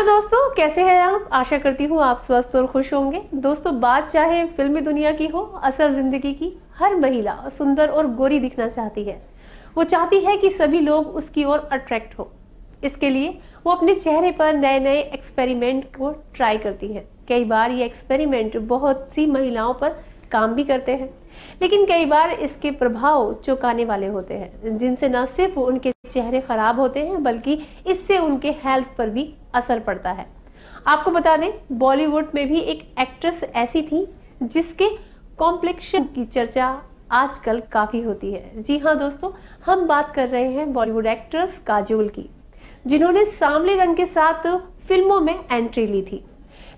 hello दोस्तों कैसे हैं आप आशा करती हूँ आप स्वस्थ और खुश होंगे दोस्तों बात चाहे फिल्मी दुनिया की हो असल ज़िंदगी की हर महिला सुंदर और गोरी दिखना चाहती है वो चाहती है कि सभी लोग उसकी ओर अट्रैक्ट हो इसके लिए वो अपने चेहरे पर नए नए एक्सपेरिमेंट को ट्राई करती है कई बार ये एक्सपेरिमेंट बहुत सी महिलाओं पर काम भी करते हैं लेकिन कई बार इसके प्रभाव चौंकाने वाले होते हैं जिनसे न सिर्फ उनके चेहरे खराब होते हैं बल्कि इससे उनके हेल्थ पर भी असर पड़ता है आपको बता दें बॉलीवुड में भी एक एक्ट्रेस ऐसी थी जिसके कॉम्प्लेक्शन की चर्चा आजकल काफ़ी होती है जी हाँ दोस्तों हम बात कर रहे हैं बॉलीवुड एक्ट्रेस काजोल की जिन्होंने सांवले रंग के साथ फिल्मों में एंट्री ली थी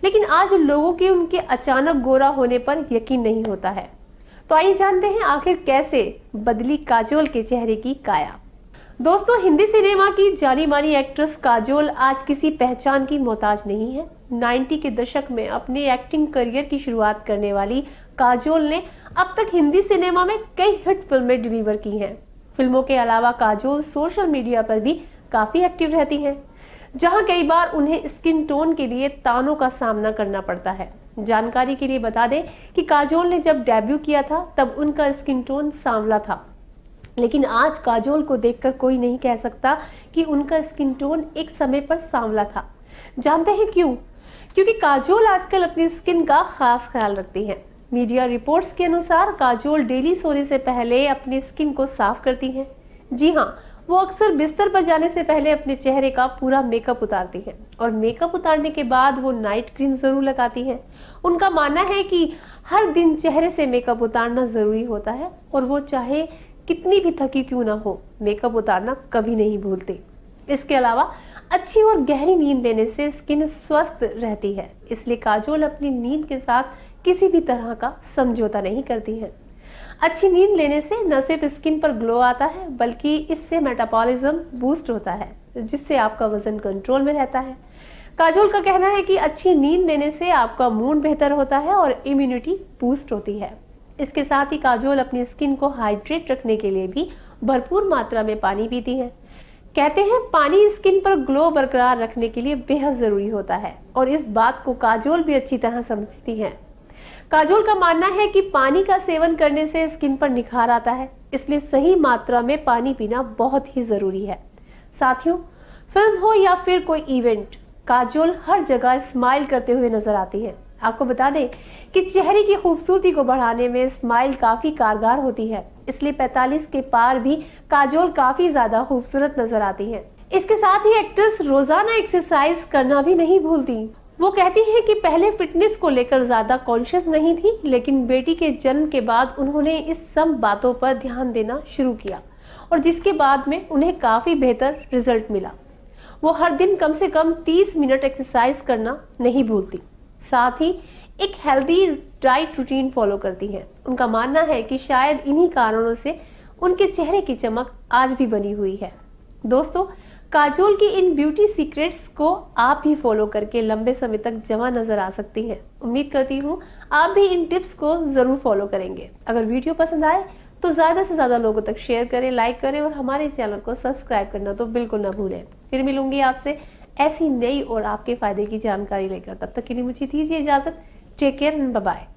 लेकिन आज लोगों के उनके अचानक गोरा होने पर यकीन नहीं होता है तो आइए जानते हैं आखिर कैसे बदली काजोल के चेहरे की काया दोस्तों हिंदी सिनेमा की जानी मानी एक्ट्रेस काजोल आज किसी पहचान की मोहताज नहीं है 90 के दशक में अपने एक्टिंग करियर की शुरुआत करने वाली काजोल ने अब तक हिंदी सिनेमा में कई हिट फिल्में डिलीवर की हैं फिल्मों के अलावा काजोल सोशल मीडिया पर भी काफ़ी एक्टिव रहती हैं जहां कई बार उन्हें स्किन टोन के लिए तानों का सामना करना पड़ता है जानकारी के लिए बता दें कि काजोल ने जब डेब्यू किया था तब उनका स्किन टोन सांवला था लेकिन आज काजोल को देखकर कोई नहीं कह सकता कि उनका स्किन टोन एक समय पर सांवला था जानते हैं क्यों क्योंकि काजोल आजकल अपनी स्किन का खास ख्याल रखती हैं मीडिया रिपोर्ट्स के अनुसार काजोल डेली सोने से पहले अपनी स्किन को साफ करती हैं जी हाँ वो अक्सर बिस्तर पर जाने से पहले अपने चेहरे का पूरा मेकअप उतारती हैं और मेकअप उतारने के बाद वो नाइट क्रीम ज़रूर लगाती हैं उनका मानना है कि हर दिन चेहरे से मेकअप उतारना ज़रूरी होता है और वो चाहे कितनी भी थकी क्यों ना हो मेकअप उतारना कभी नहीं भूलते इसके अलावा अच्छी और गहरी नींद देने से स्किन स्वस्थ रहती है इसलिए काजोल अपनी नींद के साथ किसी भी तरह का समझौता नहीं करती है अच्छी नींद लेने से न सिर्फ स्किन पर ग्लो आता है बल्कि इससे मेटाबॉलिज्म बूस्ट होता है जिससे आपका वजन कंट्रोल में रहता है काजोल का कहना है कि अच्छी नींद लेने से आपका मूड बेहतर होता है और इम्यूनिटी बूस्ट होती है इसके साथ ही काजोल अपनी स्किन को हाइड्रेट रखने के लिए भी भरपूर मात्रा में पानी पीती है कहते हैं पानी स्किन पर ग्लो बरकरार रखने के लिए बेहद ज़रूरी होता है और इस बात को काजोल भी अच्छी तरह समझती हैं काजोल का मानना है कि पानी का सेवन करने से स्किन पर निखार आता है इसलिए सही मात्रा में पानी पीना बहुत ही ज़रूरी है साथियों फिल्म हो या फिर कोई इवेंट काजोल हर जगह स्माइल करते हुए नजर आती है आपको बता दें कि चेहरे की खूबसूरती को बढ़ाने में स्माइल काफ़ी कारगर होती है इसलिए 45 के पार भी काजोल काफ़ी ज़्यादा खूबसूरत नजर आती है इसके साथ ही एक्ट्रेस रोजाना एक्सरसाइज करना भी नहीं भूलती वो कहती है कि पहले फिटनेस को लेकर ज़्यादा कॉन्शियस नहीं थी लेकिन बेटी के जन्म के बाद उन्होंने इस सब बातों पर ध्यान देना शुरू किया और जिसके बाद में उन्हें काफ़ी बेहतर रिजल्ट मिला वो हर दिन कम से कम 30 मिनट एक्सरसाइज करना नहीं भूलती साथ ही एक हेल्दी डाइट रूटीन फॉलो करती हैं उनका मानना है कि शायद इन्हीं कारणों से उनके चेहरे की चमक आज भी बनी हुई है दोस्तों काजोल की इन ब्यूटी सीक्रेट्स को आप भी फॉलो करके लंबे समय तक जमा नजर आ सकती हैं उम्मीद करती हूँ आप भी इन टिप्स को ज़रूर फॉलो करेंगे अगर वीडियो पसंद आए तो ज़्यादा से ज़्यादा लोगों तक शेयर करें लाइक करें और हमारे चैनल को सब्सक्राइब करना तो बिल्कुल ना भूलें फिर मिलूंगी आपसे ऐसी नई और आपके फ़ायदे की जानकारी लेकर तब तक के लिए मुझे दीजिए इजाज़त टेक केयर एंड बाय